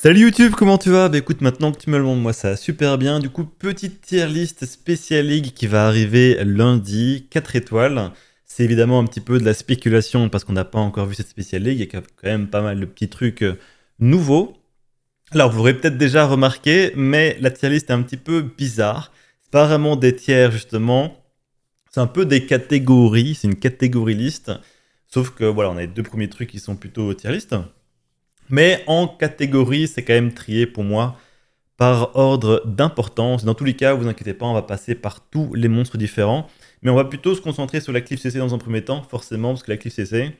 Salut YouTube, comment tu vas Bah écoute, maintenant que tu me le montres, moi ça va super bien. Du coup, petite tier list spéciale League qui va arriver lundi, 4 étoiles. C'est évidemment un petit peu de la spéculation parce qu'on n'a pas encore vu cette Special League. Il y a quand même pas mal de petits trucs euh, nouveaux. Alors, vous l'aurez peut-être déjà remarqué, mais la tier list est un petit peu bizarre. C'est pas vraiment des tiers, justement. C'est un peu des catégories. C'est une catégorie liste. Sauf que, voilà, on a les deux premiers trucs qui sont plutôt tier list. Mais en catégorie, c'est quand même trié pour moi par ordre d'importance. Dans tous les cas, vous inquiétez pas, on va passer par tous les monstres différents. Mais on va plutôt se concentrer sur la Cliff CC dans un premier temps, forcément, parce que la Cliff CC,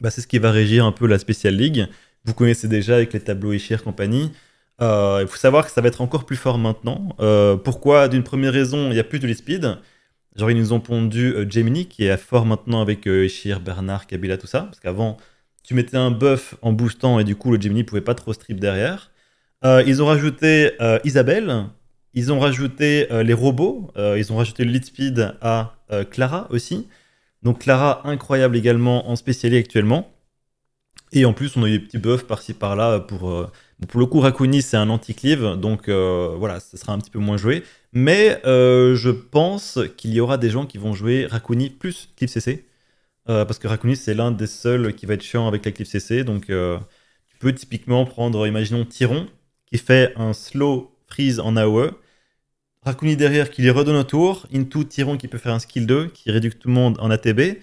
bah, c'est ce qui va régir un peu la Special League. Vous connaissez déjà avec les tableaux Ishir et compagnie. Euh, il faut savoir que ça va être encore plus fort maintenant. Euh, pourquoi D'une première raison, il n'y a plus de les speed. Genre, ils nous ont pondu Jemini euh, Gemini, qui est fort maintenant avec Ishir, Bernard, Kabila, tout ça. Parce qu'avant, tu mettais un buff en boostant et du coup le ne pouvait pas trop strip derrière. Euh, ils ont rajouté euh, Isabelle, ils ont rajouté euh, les robots, ils ont rajouté le lead speed à Clara aussi. Donc Clara incroyable également en spécialité actuellement. Et en plus on a eu des petits buffs par-ci par-là pour pour le coup Rakuni c'est un anti-cleave donc voilà ce sera un petit peu moins joué. Mais je pense qu'il y aura des gens qui vont jouer Rakuni plus Clip CC euh, parce que Rakuni c'est l'un des seuls qui va être chiant avec la Cliff CC. Donc, euh, tu peux typiquement prendre, imaginons, Tyron, qui fait un slow freeze en AOE. Rakuni derrière qui les redonne un tour. Into Tyron qui peut faire un skill 2, qui réduit tout le monde en ATB.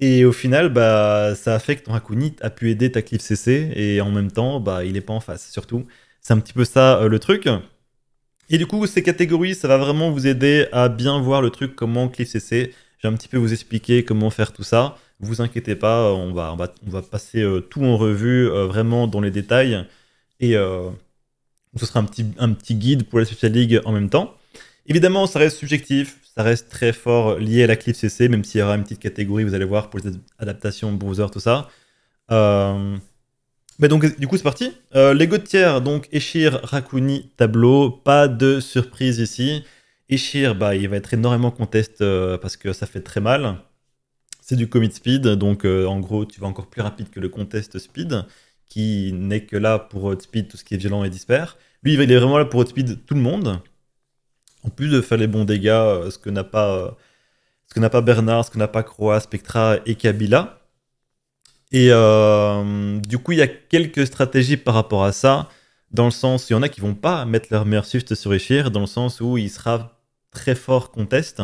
Et au final, bah, ça affecte Rakuni, a pu aider ta cliff CC, et en même temps, bah, il n'est pas en face, surtout. C'est un petit peu ça euh, le truc. Et du coup, ces catégories, ça va vraiment vous aider à bien voir le truc, comment cliff CC je vais un petit peu vous expliquer comment faire tout ça. Vous inquiétez pas, on va, on va, passer euh, tout en revue euh, vraiment dans les détails. Et euh, ce sera un petit, un petit guide pour la Social League en même temps. Évidemment, ça reste subjectif, ça reste très fort lié à la clip CC, même s'il y aura une petite catégorie, vous allez voir, pour les adaptations, browser, tout ça. Mais donc, du coup, c'est parti. Euh, les tiers, donc Eshir, Rakuni, Tableau, pas de surprise ici. Eshir, bah, il va être énormément contest euh, parce que ça fait très mal. C'est du commit speed, donc euh, en gros, tu vas encore plus rapide que le contest speed, qui n'est que là pour euh, speed tout ce qui est violent et dispers. Lui, il est vraiment là pour speed tout le monde. En plus de faire les bons dégâts, ce que n'a pas, ce que n'a pas Bernard, ce que n'a pas Croa, Spectra et Kabila. Et du coup, il y a quelques stratégies par rapport à ça, dans le sens il y en a qui vont pas mettre leur meilleur shift sur Eshir, dans le sens où il sera très fort conteste.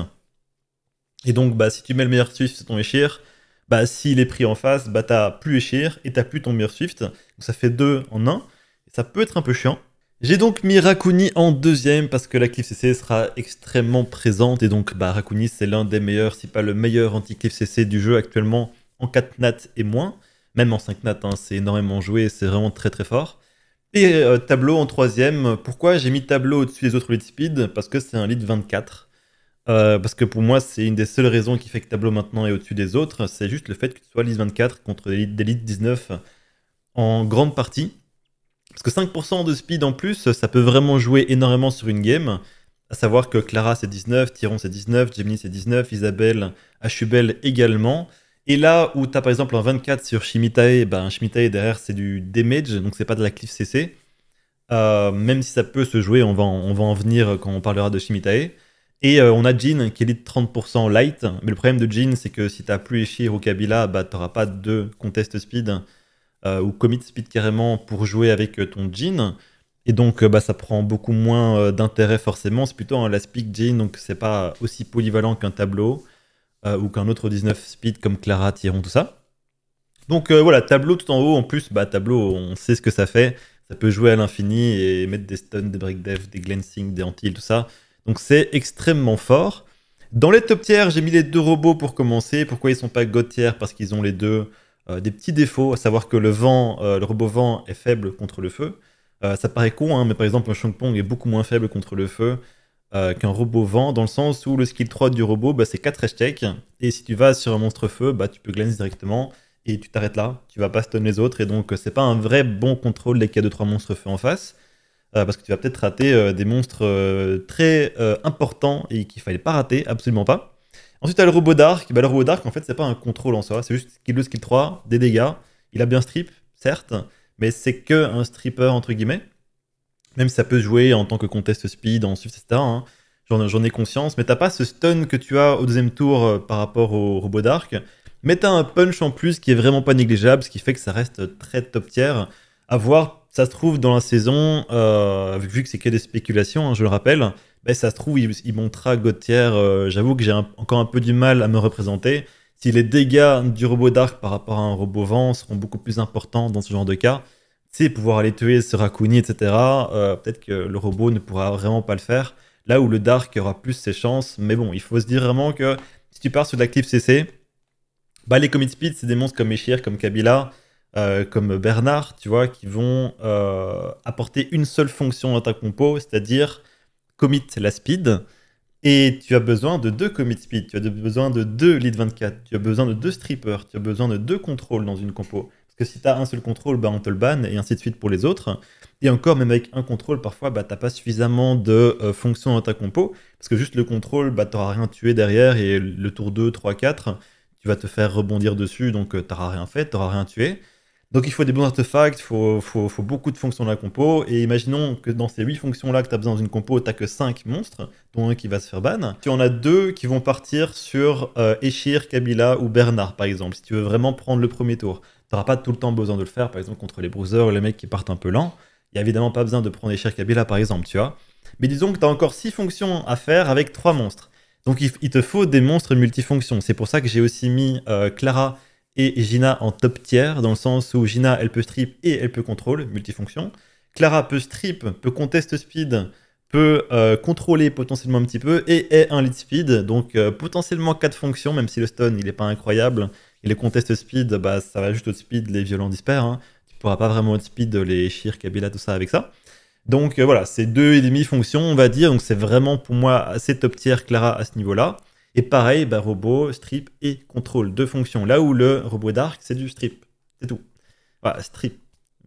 Et donc, bah, si tu mets le meilleur Swift sur ton échir bah, s'il est pris en face, bah, t'as plus échir et t'as plus ton meilleur Swift. Donc ça fait deux en un. ça peut être un peu chiant. J'ai donc mis Rakuni en deuxième parce que la Cliff CC sera extrêmement présente. Et donc, bah, Rakuni, c'est l'un des meilleurs, si pas le meilleur anti-Cliff CC du jeu actuellement en 4 nat et moins. Même en 5 nat, hein, c'est énormément joué, c'est vraiment très très fort. Et euh, Tableau en troisième. Pourquoi j'ai mis Tableau au-dessus des autres lead speed Parce que c'est un lead 24. Euh, parce que pour moi, c'est une des seules raisons qui fait que Tableau maintenant est au-dessus des autres. C'est juste le fait que soit sois lead 24 contre des leads, 19 en grande partie. Parce que 5% de speed en plus, ça peut vraiment jouer énormément sur une game. À savoir que Clara c'est 19, Tyron c'est 19, Gemini c'est 19, Isabelle, Achubel également. Et là où tu as par exemple un 24 sur Shimitae, ben Shimitae derrière c'est du damage, donc c'est pas de la cliff CC. Euh, même si ça peut se jouer, on va, en, on va en venir quand on parlera de Shimitae. Et euh, on a Jin qui est de 30% light, mais le problème de Jin c'est que si tu t'as plus Eshir ou Kabila, bah t'auras pas de contest speed euh, ou commit speed carrément pour jouer avec ton Jin. Et donc bah, ça prend beaucoup moins d'intérêt forcément, c'est plutôt un last pick Jin, donc c'est pas aussi polyvalent qu'un tableau. Euh, ou qu'un autre 19 speed comme Clara, Tiron, tout ça. Donc euh, voilà, tableau tout en haut, en plus, bah, tableau, on sait ce que ça fait. Ça peut jouer à l'infini et mettre des stuns, des break des glancing, des antilles, tout ça. Donc c'est extrêmement fort. Dans les top tiers, j'ai mis les deux robots pour commencer. Pourquoi ils sont pas god tiers Parce qu'ils ont les deux euh, des petits défauts, à savoir que le vent, le robot vent est faible contre le feu. ça paraît con, hein, mais par exemple, un Shang est beaucoup moins faible contre le feu euh, qu'un robot vend, dans le sens où le skill 3 du robot, bah, c'est 4 hashtags Et si tu vas sur un monstre feu, bah, tu peux glaner directement et tu t'arrêtes là. Tu vas pas stun les autres. Et donc, euh, c'est pas un vrai bon contrôle dès qu'il y a 2-3 monstres feu en face. Euh, parce que tu vas peut-être rater des monstres très importants et qu'il fallait pas rater, absolument pas. Ensuite, tu as le robot d'arc. Bah, le robot d'arc, en fait, c'est pas un contrôle en soi. C'est juste skill 2, skill 3, des dégâts. Il a bien strip, certes, mais c'est que un stripper, entre guillemets. Même ça peut jouer en tant que contest speed, en swift, etc. Hein. J'en ai conscience, mais t'as pas ce stun que tu as au deuxième tour euh, par rapport au robot d'arc. Mais t'as un punch en plus qui est vraiment pas négligeable, ce qui fait que ça reste très top tier. À voir, ça se trouve dans la saison, euh, vu que c'est que des spéculations, hein, je le rappelle, Mais ça se trouve, il, montera euh, J'avoue que j'ai encore un peu du mal à me représenter. Si les dégâts du robot d'arc par rapport à un robot vent seront beaucoup plus importants dans ce genre de cas, sais, pouvoir aller tuer ce Rakuni, etc., euh, peut-être que le robot ne pourra vraiment pas le faire. Là où le Dark aura plus ses chances, mais bon, il faut se dire vraiment que si tu pars sur de l'active CC, bah, les commit speed, c'est des monstres comme Eshir, comme Kabila, euh, comme Bernard, tu vois, qui vont euh, apporter une seule fonction dans ta compo, c'est-à-dire commit la speed. Et tu as besoin de deux commit speed, tu as besoin de deux lead 24, tu as besoin de deux strippers, tu as besoin de deux contrôles dans une compo si tu as un seul contrôle, bah, on te le banne, et ainsi de suite pour les autres. Et encore, même avec un contrôle, parfois, bah, tu pas suffisamment de euh, fonctions dans ta compo, parce que juste le contrôle, bah, tu n'auras rien tué derrière, et le tour 2, 3, 4, tu vas te faire rebondir dessus, donc euh, tu n'auras rien fait, tu n'auras rien tué. Donc il faut des bons artefacts, il faut, beaucoup de fonctions dans la compo, et imaginons que dans ces 8 fonctions-là que tu as besoin d'une compo, tu que 5 monstres, dont un qui va se faire ban. Tu en as deux qui vont partir sur euh, Eshir, Kabila ou Bernard, par exemple, si tu veux vraiment prendre le premier tour n'auras pas tout le temps besoin de le faire, par exemple contre les bruisers ou les mecs qui partent un peu lent. Il n'y a évidemment pas besoin de prendre les chers Kabila par exemple, tu vois. Mais disons que tu as encore 6 fonctions à faire avec 3 monstres. Donc il, te faut des monstres multifonctions. C'est pour ça que j'ai aussi mis euh, Clara et Gina en top tier, dans le sens où Gina, elle peut strip et elle peut contrôle, multifonction. Clara peut strip, peut contest speed, peut euh, contrôler potentiellement un petit peu et est un lead speed. Donc euh, potentiellement 4 fonctions, même si le stun, il n'est pas incroyable. Et les contests speed, bah, ça va juste au speed, les violents dispers. Hein. Tu pourras pas vraiment speed les Shir, Kabila, tout ça avec ça. Donc euh, voilà, c'est deux et demi fonctions, on va dire. Donc c'est vraiment pour moi assez top tier Clara à ce niveau-là. Et pareil, bah, robot, strip et contrôle, deux fonctions. Là où le robot dark, c'est du strip, c'est tout. Voilà, strip.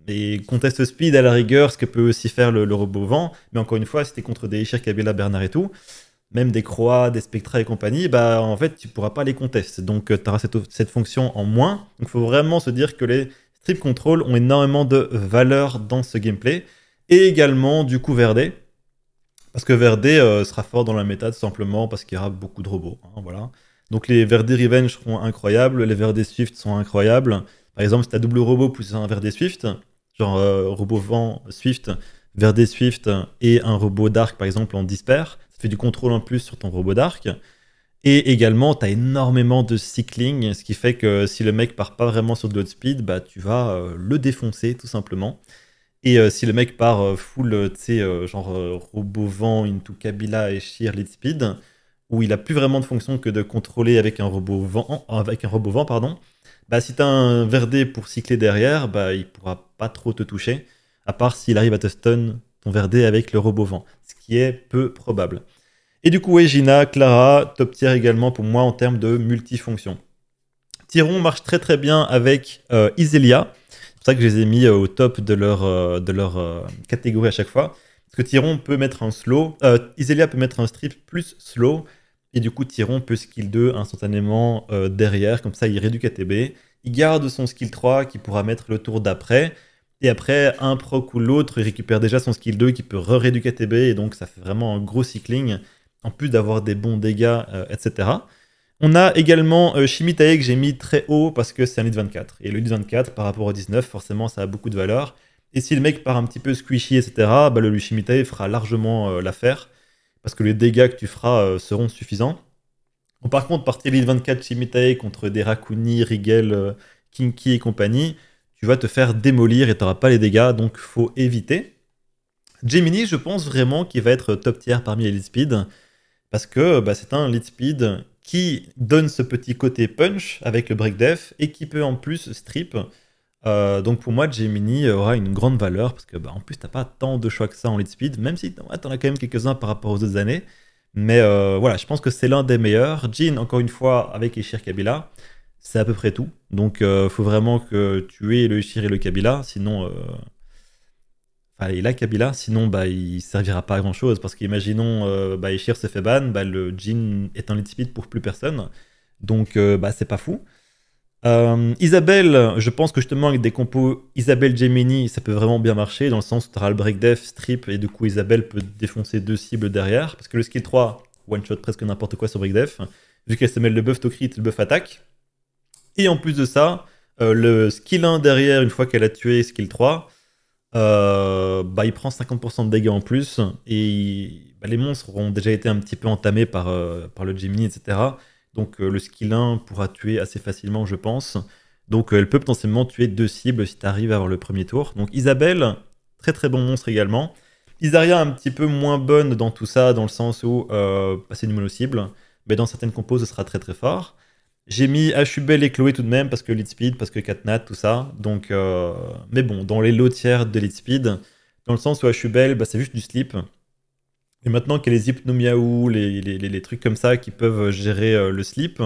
Et contest speed à la rigueur, ce que peut aussi faire le, robot vent. Mais encore une fois, c'était contre des Shir, Kabila, Bernard et tout même des croix, des spectra et compagnie, bah, en fait, tu pourras pas les contester. Donc, euh, tu auras cette, fonction en moins. il faut vraiment se dire que les strip control ont énormément de valeur dans ce gameplay. Et également, du coup, Verdé. Parce que Verdé euh, sera fort dans la méta, tout simplement parce qu'il y aura beaucoup de robots. Hein, voilà. Donc, les Verdé Revenge seront incroyables, les Verdé Swift sont incroyables. Par exemple, si tu as double robot plus un Verdé Swift, genre euh, robot vent Swift, Verdé Swift et un robot Dark, par exemple, en Disper, du contrôle en plus sur ton robot d'arc. Et également, tu as énormément de cycling, ce qui fait que si le mec part pas vraiment sur de l'out speed, bah, tu vas euh, le défoncer tout simplement. Et euh, si le mec part euh, full, tu sais, genre robot vent, into Kabila et Sheer lead speed, où il a plus vraiment de fonction que de contrôler avec un robot vent, avec un robot vent pardon, bah, si tu as un verdé pour cycler derrière, bah, il pourra pas trop te toucher, à part s'il arrive à te stun ton verdé avec le robot vent, ce qui est peu probable. Et du coup, Egina, Clara, top tier également pour moi en termes de multifonction. Tyron marche très très bien avec euh, Iselia. C'est pour ça que je les ai mis euh, au top de leur, euh, de leur catégorie à chaque fois. Parce que Tyron peut mettre un slow. Iselia peut mettre un strip plus slow. Et du coup, Tyron peut skill 2 instantanément derrière. Comme ça, il réduit KTB. Il garde son skill 3 qui pourra mettre le tour d'après. Et après, un proc ou l'autre, il récupère déjà son skill 2 qui peut re-réduire KTB. Et donc, ça fait vraiment un gros cycling en plus d'avoir des bons dégâts, euh, etc. On a également euh, Shimitae que j'ai mis très haut parce que c'est un lead 24. Et le lead 24 par rapport au 19, forcément, ça a beaucoup de valeur. Et si le mec part un petit peu squishy, etc., bah, le Shimitae fera largement euh, l'affaire parce que les dégâts que tu feras seront suffisants. par contre, partir lead 24 Shimitae contre des Rakuni, Rigel, Kinky et compagnie, tu vas te faire démolir et tu n'auras pas les dégâts, donc faut éviter. Gemini, je pense vraiment qu'il va être top tier parmi les lead speed parce que bah, c'est un lead speed qui donne ce petit côté punch avec le break def et qui peut en plus strip. Euh, donc pour moi, Gemini aura une grande valeur parce que bah, en plus, t'as pas tant de choix que ça en lead speed, même si t'en as quand même quelques-uns par rapport aux autres années. Mais euh, voilà, je pense que c'est l'un des meilleurs. Jean, encore une fois, avec Ishir Kabila, c'est à peu près tout. Donc il euh, faut vraiment que tu aies le Ishir et le Kabila, sinon Enfin, et là, Kabila, sinon, bah, il servira pas à grand chose. Parce qu'imaginons, imaginons euh, bah, se fait ban, bah, le jean est un lit-speed pour plus personne. Donc, euh, bah, c'est pas fou. Euh, Isabelle, je pense que justement, avec des compos Isabelle Gemini, ça peut vraiment bien marcher. Dans le sens où tu auras le break def, strip, et du coup, Isabelle peut défoncer deux cibles derrière. Parce que le skill 3, one shot presque n'importe quoi sur break def. Vu qu'elle se mêle le buff to crit, le buff attaque. Et en plus de ça, le skill 1 derrière, une fois qu'elle a tué skill 3 euh, bah, il prend 50% de dégâts en plus, et bah, les monstres auront déjà été un petit peu entamés par, euh, le Gemini, etc. Donc euh, le skill 1 pourra tuer assez facilement, je pense. Donc elle peut potentiellement tuer deux cibles si tu arrives avoir le premier tour. Donc Isabelle, très très bon monstre également. Isaria un petit peu moins bonne dans tout ça, dans le sens où passer bah, du mono-cible, mais dans certaines compos ce sera très très fort. J'ai mis Ashubel et Chloé tout de même parce que Lead Speed, parce que Katnat, tout ça. Donc, euh, mais bon, dans les lotières de Lead Speed, dans le sens où Ashubel, bah, c'est juste du slip. Et maintenant qu'il y a les hypnomiaou, les, les, les, trucs comme ça qui peuvent gérer euh, le slip,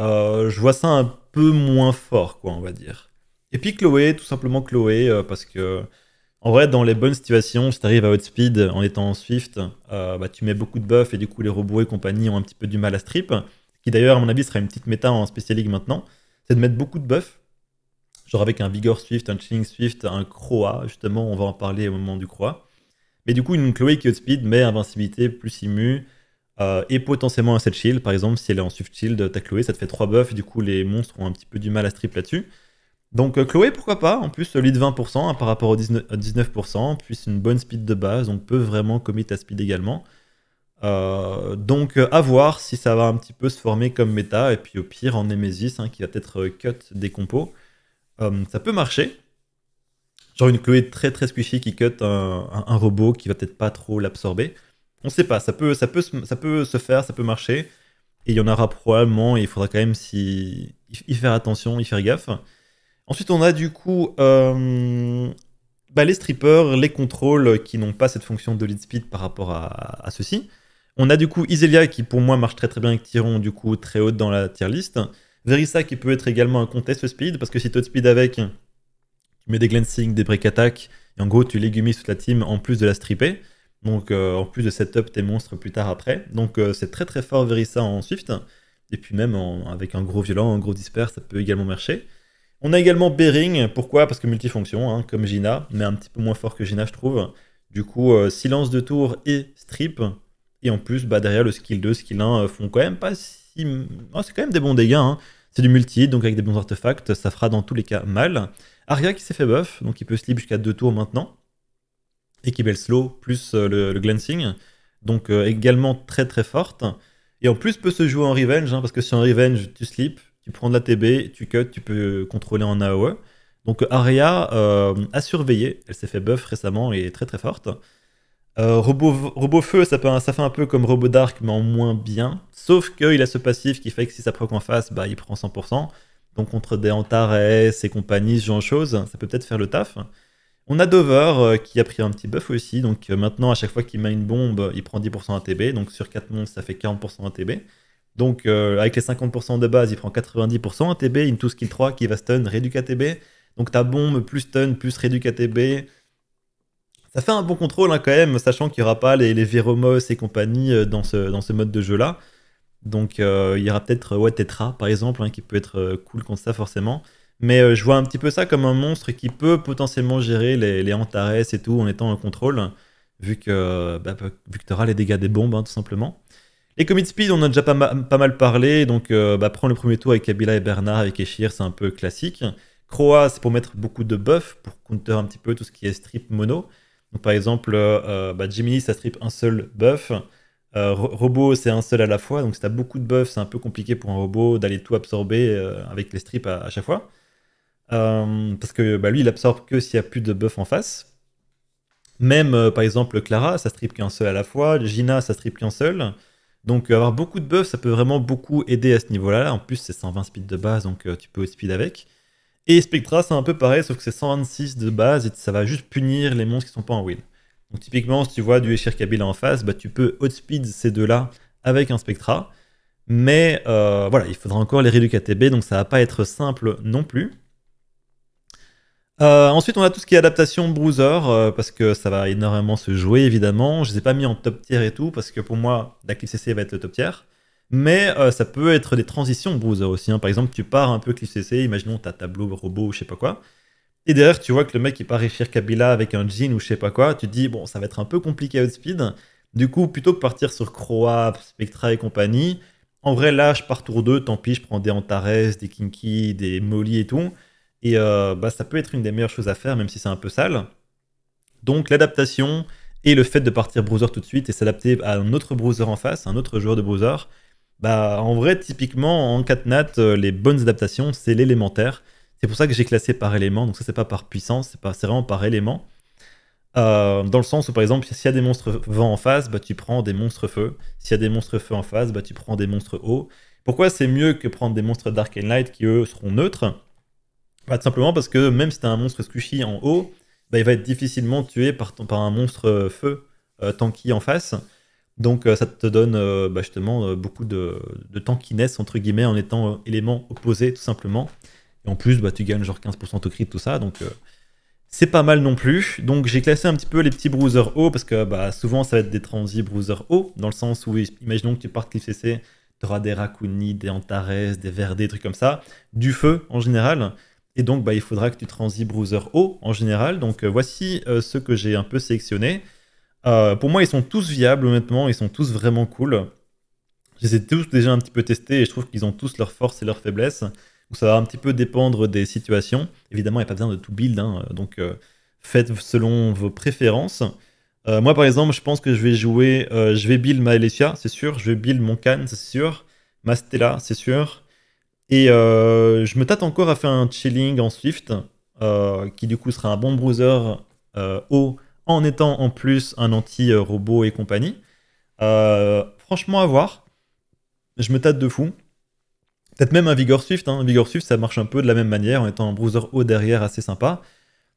euh, je vois ça un peu moins fort, quoi, on va dire. Et puis Chloé, tout simplement Chloé, parce que en vrai, dans les bonnes situations, si t'arrives à speed en étant en Swift, bah, tu mets beaucoup de buffs et du coup les robots et compagnie ont un petit peu du mal à strip qui d'ailleurs, à mon avis, sera une petite méta en Special League maintenant, c'est de mettre beaucoup de buffs, genre avec un Vigor Swift, un Chilling Swift, un Croa, justement, on va en parler au moment du Croa. Mais du coup, une Chloé qui speed mais invincibilité plus immu euh, et potentiellement un set shield, par exemple, si elle est en Swift Shield, ta Chloé, ça te fait 3 buffs, du coup, les monstres ont un petit peu du mal à strip là-dessus. Donc euh, Chloé, pourquoi pas En plus, de 20% hein, par rapport au 19%, puis plus une bonne speed de base, on peut vraiment commit à speed également. Euh, donc à voir si ça va un petit peu se former comme méta, et puis au pire en Nemesis, hein, qui va peut-être euh, cut des compos. Euh, ça peut marcher. Genre une Chloé très très squishy qui cut un, robot qui va peut-être pas trop l'absorber. On sait pas, ça peut, ça, peut, ça peut se faire, ça peut marcher. Et il y en aura probablement, il faudra quand même y faire attention, y faire gaffe. Ensuite, on a du coup bah, les strippers, les contrôles qui n'ont pas cette fonction de lead speed par rapport à, à ceci. On a du coup Iselia qui pour moi marche très très bien avec Tyron, du coup très haute dans la tier list. Verissa qui peut être également un contest speed, parce que si tu de speed avec, tu mets des glancing, des break attack, et en gros tu légumises toute la team en plus de la stripper. Donc euh, en plus de setup tes monstres plus tard après. Donc euh, c'est très très fort Verissa en Swift. Et puis même avec un gros violent, un gros disperse, ça peut également marcher. On a également Bering, pourquoi Parce que multifonction, hein, comme Gina, mais un petit peu moins fort que Gina je trouve. Du coup, euh, silence de tour et strip, et en plus, bah, derrière le skill 2, skill 1 euh, font quand même pas si. Oh, c'est quand même des bons dégâts. Hein. C'est du multi, donc avec des bons artefacts, ça fera dans tous les cas mal. Arya qui s'est fait buff, donc il peut slip jusqu'à 2 tours maintenant. Et qui belle slow, plus euh, le, glancing. Donc euh, également très très forte. Et en plus peut se jouer en revenge, hein, parce que si en revenge tu slips, tu prends de la TB, tu cut, tu peux contrôler en AOE. Donc Arya a surveillé, elle s'est fait buff récemment et est très très forte. Euh, Robo robot, feu, ça, fait un peu comme robot dark, mais en moins bien. Sauf qu'il a ce passif qui fait que si ça proc en face, bah, il prend 100%. Donc contre des Antares et compagnie, ce genre de choses, ça peut peut-être faire le taf. On a Dover euh, qui a pris un petit buff aussi. Donc euh, maintenant, à chaque fois qu'il met une bombe, il prend 10% ATB. Donc sur 4 monstres, ça fait 40% ATB. Donc avec les 50% de base, il prend 90% ATB. Into skill 3 qui va stun, réduit ATB. Donc ta bombe plus stun plus réduit ATB ça fait un bon contrôle hein, quand même, sachant qu'il n'y aura pas les, les et compagnie euh, dans ce, mode de jeu-là. Donc euh, il y aura peut-être euh, ouais, Tetra par exemple, hein, qui peut être cool contre ça forcément. Mais je vois un petit peu ça comme un monstre qui peut potentiellement gérer les, Antares et tout en étant un contrôle, vu que, tu bah, bah, auras les dégâts des bombes hein, tout simplement. Les commit speed, on a déjà pas, mal parlé, donc bah, prends le premier tour avec Kabila et Bernard, avec Eshir, c'est un peu classique. Croa, c'est pour mettre beaucoup de buffs, pour counter un petit peu tout ce qui est strip mono par exemple, Jimmy euh, euh, bah, ça strip un seul buff. Euh, robot, c'est un seul à la fois. Donc, si tu as beaucoup de buffs, c'est un peu compliqué pour un robot d'aller tout absorber avec les strips à, chaque fois. parce que bah, lui, il absorbe que s'il n'y a plus de buffs en face. Même par exemple Clara, ça strip qu'un seul à la fois, Gina, ça strip qu'un seul. Donc avoir beaucoup de buffs, ça peut vraiment beaucoup aider à ce niveau-là. En plus, c'est 120 speed de base, donc tu peux speed avec. Et Spectra, c'est un peu pareil, sauf que c'est 126 de base et ça va juste punir les monstres qui sont pas en win. Donc typiquement, si tu vois du Eshir en face, bah, tu peux outspeed ces deux-là avec un Spectra. Mais euh, voilà, il faudra encore les réduire TB, donc ça va pas être simple non plus. Euh, ensuite, on a tout ce qui est adaptation Bruiser, euh, parce que ça va énormément se jouer, évidemment. Je ne les ai pas mis en top tier et tout, parce que pour moi, la CC va être le top tier. Mais euh, ça peut être des transitions browser aussi. Hein. Par exemple, tu pars un peu CC, imaginons ta tableau, robot, ou je sais pas quoi. Et derrière, tu vois que le mec il part réfléchir Kabila avec un jean ou je sais pas quoi. Tu te dis, bon, ça va être un peu compliqué à speed. Du coup, plutôt que partir sur Croa, Spectra et compagnie, en vrai, là, je pars tour 2, tant pis, je prends des Antares, des Kinky, des Molly et tout. Et euh, bah, ça peut être une des meilleures choses à faire, même si c'est un peu sale. Donc, l'adaptation et le fait de partir browser tout de suite et s'adapter à un autre browser en face, un autre joueur de browser, bah, en vrai, typiquement, en 4 nat, euh, les bonnes adaptations, c'est l'élémentaire. C'est pour ça que j'ai classé par élément. Donc, ça, c'est pas par puissance, c'est, vraiment par élément. Euh, dans le sens où, par exemple, s'il y a des monstres vent en face, bah, tu prends des monstres feu. S'il y a des monstres feu en face, bah, tu prends des monstres eau. Pourquoi c'est mieux que prendre des monstres Dark and Light qui, eux, seront neutres bah, simplement parce que même si tu as un monstre squishy en haut, bah, il va être difficilement tué par, par un monstre feu euh, tanky en face. Donc euh, ça te donne euh, bah, justement euh, beaucoup de, temps qui naissent entre guillemets en étant élément opposé tout simplement. Et en plus, bah, tu gagnes genre 15% de crit, tout ça. Donc c'est pas mal non plus. Donc j'ai classé un petit peu les petits bruisers hauts parce que bah, souvent ça va être des transi bruisers hauts dans le sens où imaginons que tu partes Cliff CC, tu auras des Rakuni, des Antares, des Verdés, des trucs comme ça, du feu en général. Et donc il faudra que tu transis bruisers haut en général. Donc voici ce ceux que j'ai un peu sélectionnés. Euh, pour moi, ils sont tous viables, honnêtement. Ils sont tous vraiment cool. Je les ai tous déjà un petit peu testés et je trouve qu'ils ont tous leurs forces et leurs faiblesses. ça va un petit peu dépendre des situations. Évidemment, il n'y a pas besoin de tout build. Hein. donc, euh, faites selon vos préférences. Euh, moi, par exemple, je pense que je vais jouer. je vais build ma Alessia, c'est sûr. Je vais build mon Khan, c'est sûr. Ma Stella, c'est sûr. Et je me tâte encore à faire un chilling en Swift, qui du coup sera un bon bruiser haut en étant en plus un anti-robot et compagnie. Euh, franchement, à voir. Je me tâte de fou. Peut-être même un Vigor Swift. Hein. Vigor Swift, ça marche un peu de la même manière en étant un Browser haut derrière assez sympa.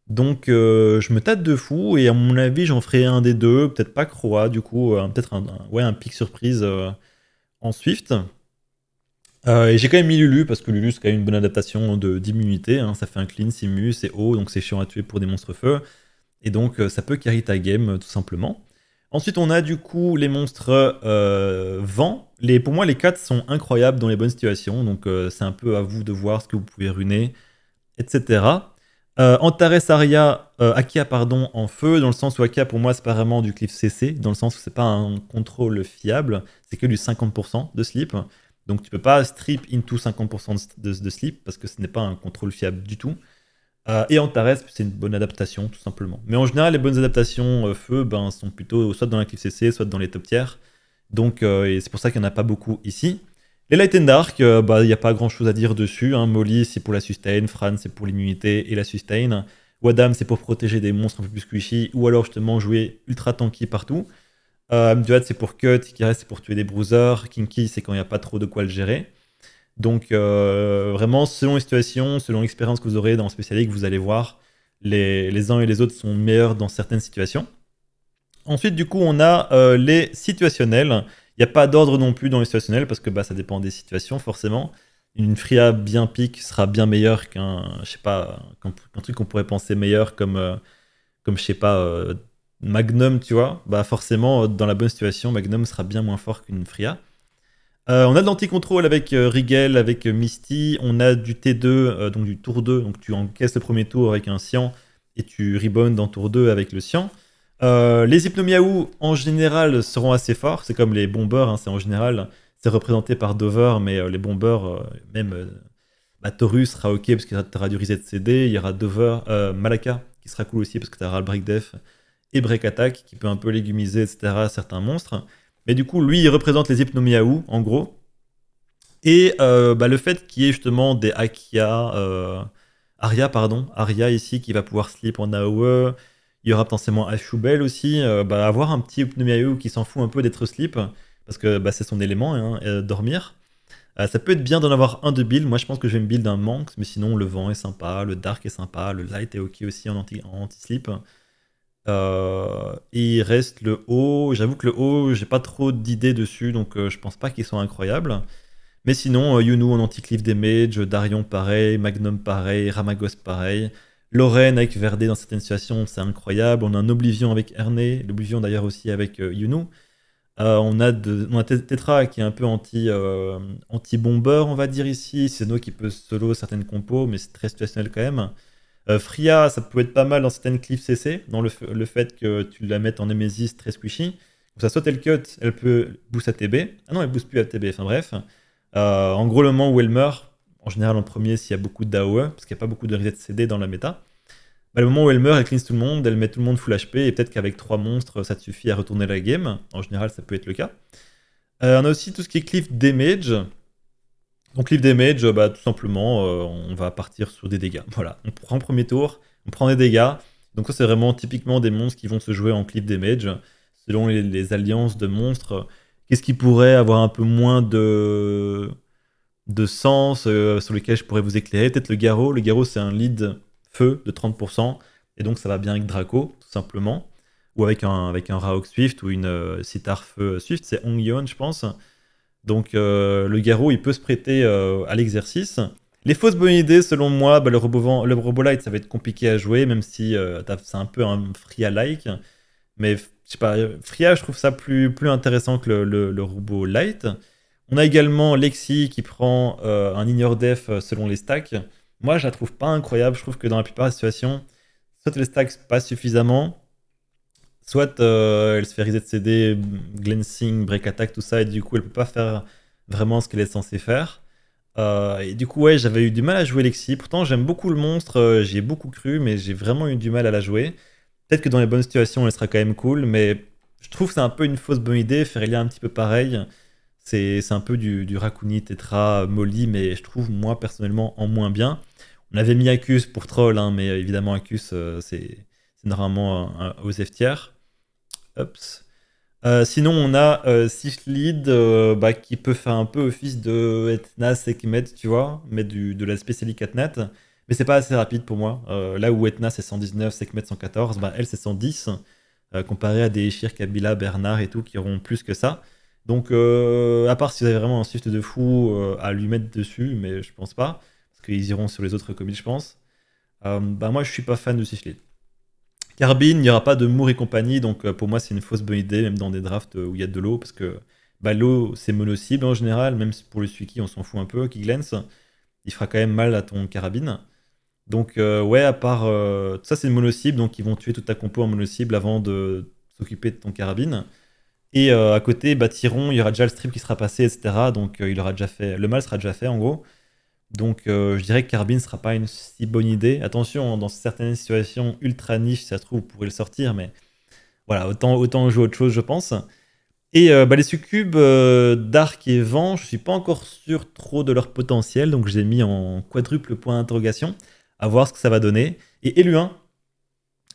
Donc, euh, je me tâte de fou et à mon avis, j'en ferai un des deux. Peut-être pas Croa, du coup, euh, peut-être un, ouais, un pic surprise en Swift. et j'ai quand même mis Lulu parce que Lulu, c'est quand même une bonne adaptation d'immunité. Hein. Ça fait un clean, simus, c'est haut, donc c'est chiant à tuer pour des monstres feu. Et donc, euh, ça peut carry ta game, euh, tout simplement. Ensuite, on a du coup les monstres euh, vent. Les, pour moi, les 4 sont incroyables dans les bonnes situations. Donc, c'est un peu à vous de voir ce que vous pouvez runer, etc. Euh, Antares Aria, Akia, pardon, en feu, dans le sens où Akia, pour moi, c'est pas vraiment du cliff CC, dans le sens où c'est pas un contrôle fiable, c'est que du 50% de slip. Donc, tu peux pas strip into 50% de, de, slip parce que ce n'est pas un contrôle fiable du tout. Euh, et Antares, c'est une bonne adaptation, tout simplement. Mais en général, les bonnes adaptations euh, feu ben, sont plutôt soit dans la clip CC, soit dans les top tiers. Donc, euh, c'est pour ça qu'il n'y en a pas beaucoup ici. Les Light and Dark, bah, il n'y a pas grand chose à dire dessus. Hein. Molly, c'est pour la sustain. Fran, c'est pour l'immunité et la sustain. Wadam, c'est pour protéger des monstres un peu plus squishy. Ou alors, justement, jouer ultra tanky partout. Duat, c'est pour cut. Kira, c'est pour tuer des bruisers. Kinky, c'est quand il n'y a pas trop de quoi le gérer. Donc euh, vraiment, selon les situations, selon l'expérience que vous aurez dans le spécialiste, vous allez voir, les, uns et les autres sont meilleurs dans certaines situations. Ensuite, du coup, on a euh, les situationnels. Il n'y a pas d'ordre non plus dans les situationnels parce que bah, ça dépend des situations forcément. Une fria bien pique sera bien meilleure qu'un, sais pas, truc qu'on pourrait penser meilleur comme, euh, comme je sais pas, Magnum, tu vois. Bah forcément, dans la bonne situation, Magnum sera bien moins fort qu'une fria. Euh, on a de l'anti-contrôle avec euh, Rigel, avec euh, Misty. On a du T2, donc du tour 2. Donc tu encaisses le premier tour avec un Sian et tu rebounds dans tour 2 avec le Sian. les Hypnomiaou, en général, seront assez forts. C'est comme les bombeurs, hein, c'est en général, c'est représenté par Dover, mais les bombeurs, même batorus Taurus sera ok parce que tu du reset CD. Il y aura Dover, Malaka qui sera cool aussi parce que tu auras le break def et break attack qui peut un peu légumiser, etc., certains monstres. Mais du coup, lui, il représente les Hypnomiaou, en gros. Et euh, bah, le fait qu'il y ait justement des Akia, euh, Aria, pardon, Aria ici, qui va pouvoir sleep en AOE, il y aura potentiellement Ashubel aussi, euh, avoir bah, un petit Hypnomiaou qui s'en fout un peu d'être sleep, parce que bah, c'est son élément, hein, dormir. ça peut être bien d'en avoir un de build, moi je pense que je vais me build un Manx, mais sinon le vent est sympa, le Dark est sympa, le Light est ok aussi en anti-sleep. anti sleep euh, il reste le haut. J'avoue que le haut, j'ai pas trop d'idées dessus, donc euh, je pense pas qu'ils soit incroyables. Mais sinon, euh, Younou Yunu en anti-cliff damage, Darion pareil, Magnum pareil, Ramagos pareil. Lorraine avec Verdé dans certaines situations, c'est incroyable. On a un Oblivion avec Erné, l'Oblivion d'ailleurs aussi avec Yunu. on a, Tetra qui est un peu anti-bomber, on va dire ici. C'est nous qui peut solo certaines compos, mais c'est très situationnel quand même. Euh, Fria, ça peut être pas mal dans certaines Cliffs CC, dans le, fait que tu la mettes en Nemesis très squishy. ça, saute elle cut, elle peut boost TB. Ah non, elle boost plus à TB, enfin bref. Euh, en gros, le moment où elle meurt, en général en premier s'il y a beaucoup d'AOE, parce qu'il n'y a pas beaucoup de reset CD dans la méta, bah, le moment où elle meurt, elle cleanse tout le monde, elle met tout le monde full HP, et peut-être qu'avec trois monstres, ça te suffit à retourner la game. En général, ça peut être le cas. Euh, on a aussi tout ce qui est cliff damage. Donc des Damage, euh, bah, tout simplement, euh, on va partir sur des dégâts. Voilà, on prend premier tour, on prend des dégâts. Donc ça, c'est vraiment typiquement des monstres qui vont se jouer en des Damage. Selon les, alliances de monstres, qu'est-ce qui pourrait avoir un peu moins de, de sens euh, sur lequel je pourrais vous éclairer Peut-être le Garrot. Le Garrot, c'est un lead feu de 30%. Et donc ça va bien avec Draco, tout simplement. Ou avec un, avec un Raok Swift ou une Sitar Swift. C'est Ongyon je pense. Donc euh, le garrot, il peut se prêter euh, à l'exercice. Les fausses bonnes idées, selon moi, bah, le, robot le light ça va être compliqué à jouer, même si euh, c'est un peu un free like. Mais je sais pas, Fria, je trouve ça plus, intéressant que le, robot Light. On a également Lexi qui prend un ignore def selon les stacks. Moi, je la trouve pas incroyable. Je trouve que dans la plupart des situations, soit les stacks pas suffisamment, Soit euh, elle se fait reset CD, glancing, break attack, tout ça, et du coup elle peut pas faire vraiment ce qu'elle est censée faire. Euh, et du coup, ouais, j'avais eu du mal à jouer Lexi. Pourtant, j'aime beaucoup le monstre, euh, j'ai beaucoup cru, mais j'ai vraiment eu du mal à la jouer. Peut-être que dans les bonnes situations, elle sera quand même cool, mais je trouve que c'est un peu une fausse bonne idée. faire Elia un petit peu pareil. C'est un peu du, du Tetra, Molly, mais je trouve, moi, personnellement, en moins bien. On avait mis Acus pour troll, hein, mais évidemment, Acus c'est normalement aux f euh, sinon, on a euh, euh bah, qui peut faire un peu office de Etna Sekhmet, tu vois, mais du, de spécialité net. Mais c'est pas assez rapide pour moi. Euh, là où Etna c'est 119, Sekhmet 114, elle c'est 110, comparé à des Shir, Kabila, Bernard et tout qui auront plus que ça. Donc, à part si vous avez vraiment un shift de fou à lui mettre dessus, mais je pense pas, parce qu'ils iront sur les autres communes, je pense. bah, moi, je suis pas fan de Siflid. Carbine, il n'y aura pas de mour et compagnie, donc euh, pour moi c'est une fausse bonne idée, même dans des drafts euh, où il y a de l'eau, parce que bah, l'eau c'est mono-cible en général, même si pour le Suiki on s'en fout un peu, qui glance, il fera quand même mal à ton carabine. Donc euh, ouais, à part... ça c'est mono-cible, donc ils vont tuer toute ta compo en mono-cible avant de s'occuper de ton carabine. Et à côté, bah, Tyron, il y aura déjà le strip qui sera passé, etc. Donc il aura déjà fait... Le mal sera déjà fait en gros. Donc euh, je dirais que Carbine ne sera pas une si bonne idée. Attention, hein, dans certaines situations ultra niche, ça se trouve, vous pourrez le sortir, mais voilà, autant, autant jouer autre chose, je pense. Et euh, bah, les succubes euh, d'arc Dark et Vent, je suis pas encore sûr trop de leur potentiel, donc j'ai mis en quadruple point d'interrogation, à voir ce que ça va donner. Et Eluin,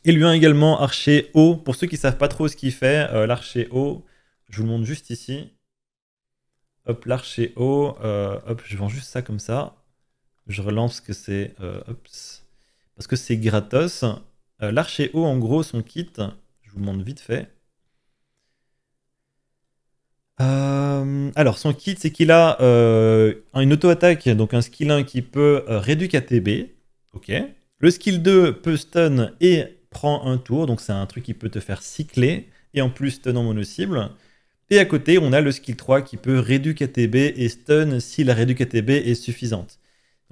Eluin également, archer haut, pour ceux qui savent pas trop ce qu'il fait, l'archer haut, je vous le montre juste ici. Hop, l'archer haut, hop, je vends juste ça comme ça. Je relance que c'est... Euh, parce que c'est gratos. haut euh, en gros, son kit, je vous montre vite fait. Euh, alors, son kit, c'est qu'il a une auto-attaque, donc un skill 1 qui peut réduire KTB, Ok. Le skill 2 peut stun et prend un tour, donc c'est un truc qui peut te faire cycler, et en plus stun en mono-cible. Et à côté, on a le skill 3 qui peut réduire KTB et stun si la réduction KTB est suffisante.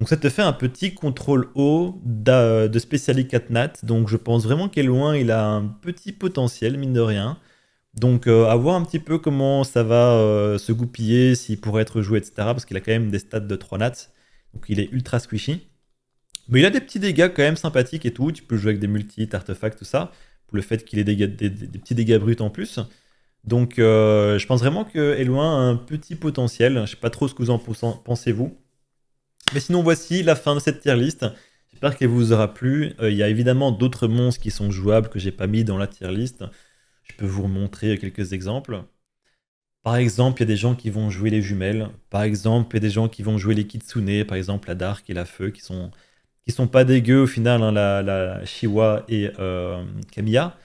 Donc ça te fait un petit contrôle haut de 4 nats. Donc je pense vraiment qu'Eloin loin, il a un petit potentiel, mine de rien. Donc euh, à voir un petit peu comment ça va euh, se goupiller, s'il pourrait être joué, etc. Parce qu'il a quand même des stats de 3 nats. Donc il est ultra squishy. Mais il a des petits dégâts quand même sympathiques et tout. Tu peux jouer avec des multi artefacts, tout ça. Pour le fait qu'il ait des, petits dégâts bruts en plus. Donc euh, je pense vraiment que a un petit potentiel. Je sais pas trop ce que vous en pensez-vous. Mais sinon, voici la fin de cette tier liste, J'espère qu'elle vous aura plu. Euh, il y a évidemment d'autres monstres qui sont jouables que j'ai pas mis dans la tier list. Je peux vous montrer quelques exemples. Par exemple, il y a des gens qui vont jouer les jumelles. Par exemple, il y a des gens qui vont jouer les kitsune. Par exemple, la dark et la feu qui sont qui sont pas dégueux au final. Hein, la, la Shiwa et euh, Kamiya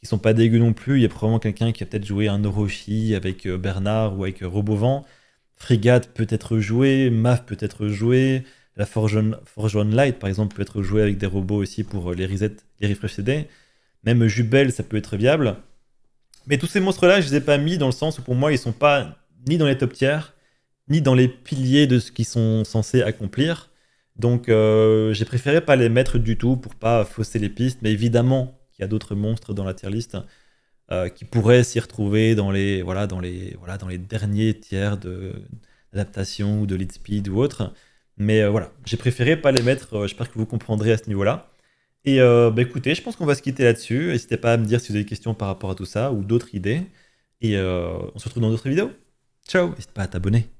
qui sont pas dégueux non plus. Il y a probablement quelqu'un qui a peut-être joué un Orochi avec euh, Bernard ou avec euh, Robovent. Frigate peut être joué, MAF peut être joué, la Forge on, Light par exemple peut être joué avec des robots aussi pour euh, les resets, les refresh CD. Même Jubel, ça peut être viable. Mais tous ces monstres-là, je les ai pas mis dans le sens où pour moi, ils sont pas ni dans les top tiers, ni dans les piliers de ce qu'ils sont censés accomplir. Donc euh, j'ai préféré pas les mettre du tout pour pas fausser les pistes. Mais évidemment qu'il y a d'autres monstres dans la tier list. Euh, qui pourraient s'y retrouver dans les, voilà, dans, les, voilà, dans les derniers tiers d'adaptation ou de lead speed ou autre. Mais euh, voilà, j'ai préféré pas les mettre, euh, j'espère que vous comprendrez à ce niveau-là. Et bah, écoutez, je pense qu'on va se quitter là-dessus. N'hésitez pas à me dire si vous avez des questions par rapport à tout ça ou d'autres idées. Et on se retrouve dans d'autres vidéos. Ciao, n'hésitez pas à t'abonner.